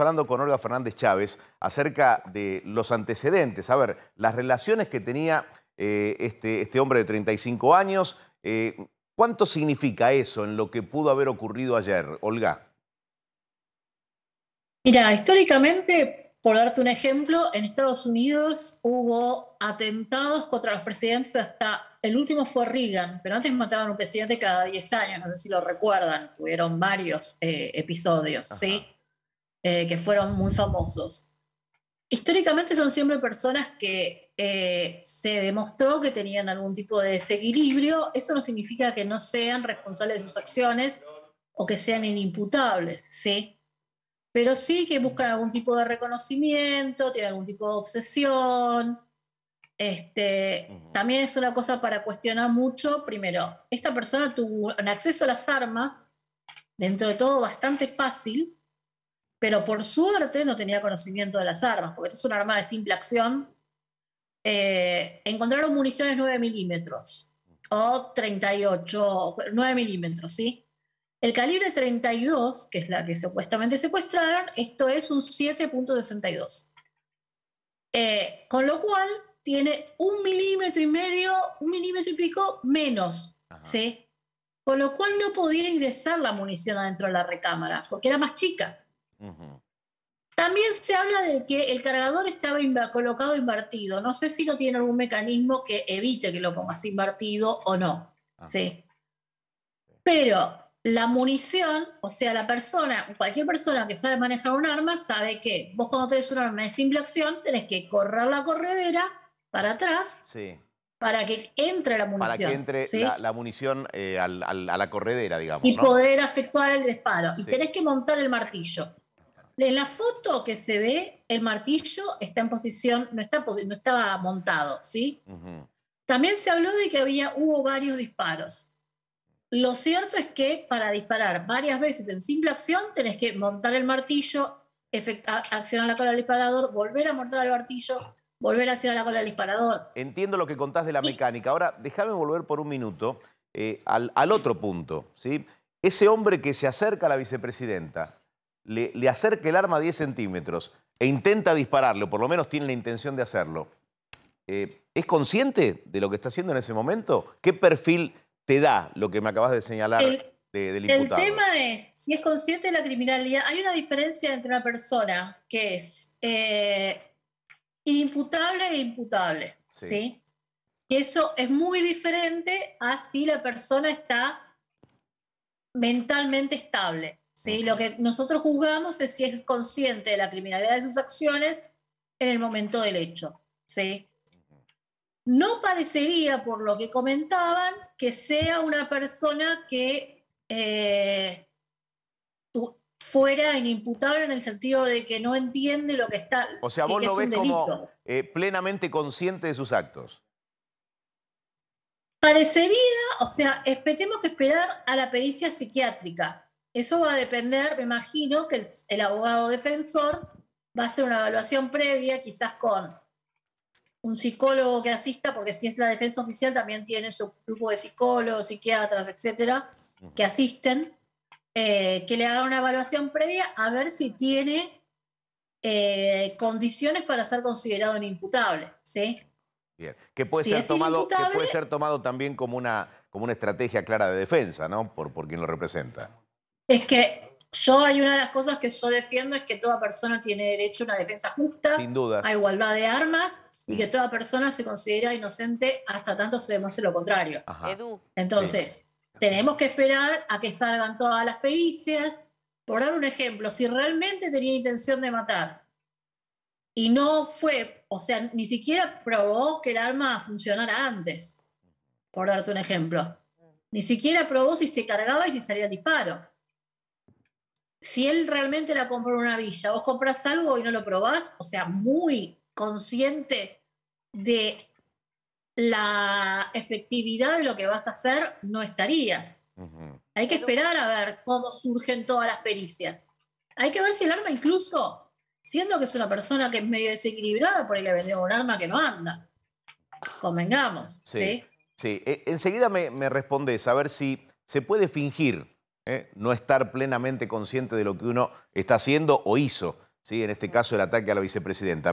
hablando con Olga Fernández Chávez acerca de los antecedentes, a ver, las relaciones que tenía eh, este, este, hombre de 35 años, eh, ¿cuánto significa eso en lo que pudo haber ocurrido ayer, Olga? Mira, históricamente, por darte un ejemplo, en Estados Unidos hubo atentados contra los presidentes hasta el último fue Reagan, pero antes mataban un presidente cada 10 años, no sé si lo recuerdan, tuvieron varios eh, episodios, ¿sí? Eh, que fueron muy famosos. Históricamente son siempre personas que eh, se demostró que tenían algún tipo de desequilibrio. Eso no significa que no sean responsables de sus acciones o que sean inimputables, ¿sí? Pero sí que buscan algún tipo de reconocimiento, tienen algún tipo de obsesión. Este, También es una cosa para cuestionar mucho. Primero, esta persona tuvo un acceso a las armas, dentro de todo bastante fácil, pero por suerte no tenía conocimiento de las armas, porque esto es un arma de simple acción. Eh, encontraron municiones 9 milímetros o 38, 9 milímetros, ¿sí? El calibre 32, que es la que supuestamente secuestraron, esto es un 7.62. Eh, con lo cual tiene un milímetro y medio, un milímetro y pico menos, ¿sí? Con lo cual no podía ingresar la munición adentro de la recámara, porque era más chica. También se habla de que el cargador estaba colocado invertido. No sé si no tiene algún mecanismo que evite que lo pongas invertido o no. Ah. Sí. Pero la munición, o sea, la persona, cualquier persona que sabe manejar un arma, sabe que vos cuando tenés un arma de simple acción, tenés que correr la corredera para atrás. Para que entre la munición. Para que entre la, munición eh, a la corredera, digamos. Y poder efectuar el disparo. Y tenés que montar el martillo. En la foto que se ve, el martillo está en posición, no, está, no estaba montado, ¿sí? También se habló de que había, hubo varios disparos. Lo cierto es que para disparar varias veces en simple acción tenés que montar el martillo, accionar la cola del disparador, volver a montar el martillo, volver a accionar la cola del disparador. Entiendo lo que contás de la mecánica. Ahora, déjame volver por un minuto eh, al, al, otro punto. ¿sí? Ese hombre que se acerca a la vicepresidenta, le, acerca el arma 10 centímetros e intenta dispararlo, por lo menos tiene la intención de hacerlo, eh, ¿es consciente de lo que está haciendo en ese momento? ¿Qué perfil te da lo que me acabas de señalar el, del imputado? El tema es si es consciente de la criminalidad. Hay una diferencia entre una persona que es eh, imputable e imputable, Y eso es muy diferente a si la persona está mentalmente estable. Lo que nosotros juzgamos es si es consciente de la criminalidad de sus acciones en el momento del hecho. ¿sí? No parecería, por lo que comentaban, que sea una persona que eh, fuera inimputable en el sentido de que no entiende lo que está. O sea, vos lo ves como eh, plenamente consciente de sus actos. Parecería, o sea, esperemos que esperar a la pericia psiquiátrica, eso va a depender, me imagino, que el, abogado defensor va a hacer una evaluación previa, quizás con un psicólogo que asista, porque si es la defensa oficial también tiene su grupo de psicólogos, psiquiatras, etcétera, que asisten, eh, que le haga una evaluación previa a ver si tiene eh, condiciones para ser considerado inimputable, ¿sí? Bien, que puede, ser, tomado, que puede ser tomado también como una, como una estrategia clara de defensa, ¿no? por quien lo representa. Es que yo hay una de las cosas que yo defiendo es que toda persona tiene derecho a una defensa justa, Sin duda. a igualdad de armas y mm. que toda persona se considera inocente hasta tanto se demuestre lo contrario. Entonces, tenemos que esperar a que salgan todas las pericias. Por dar un ejemplo, si realmente tenía intención de matar y no fue, o sea, ni siquiera probó que el arma funcionara antes, por darte un ejemplo. Ni siquiera probó si se cargaba y si salía el disparo si él realmente la compró en una villa, vos compras algo y no lo probás, o sea, muy consciente de la efectividad de lo que vas a hacer, no estarías. Hay que esperar a ver cómo surgen todas las pericias. Hay que ver si el arma incluso, siendo que es una persona que es medio desequilibrada, por ahí le vendió un arma que no anda. Convengamos. Sí. ¿sí? E-, enseguida me, me respondes a ver si se puede fingir ¿eh? no estar plenamente consciente de lo que uno está haciendo o hizo, ¿sí? en este caso el ataque a la vicepresidenta.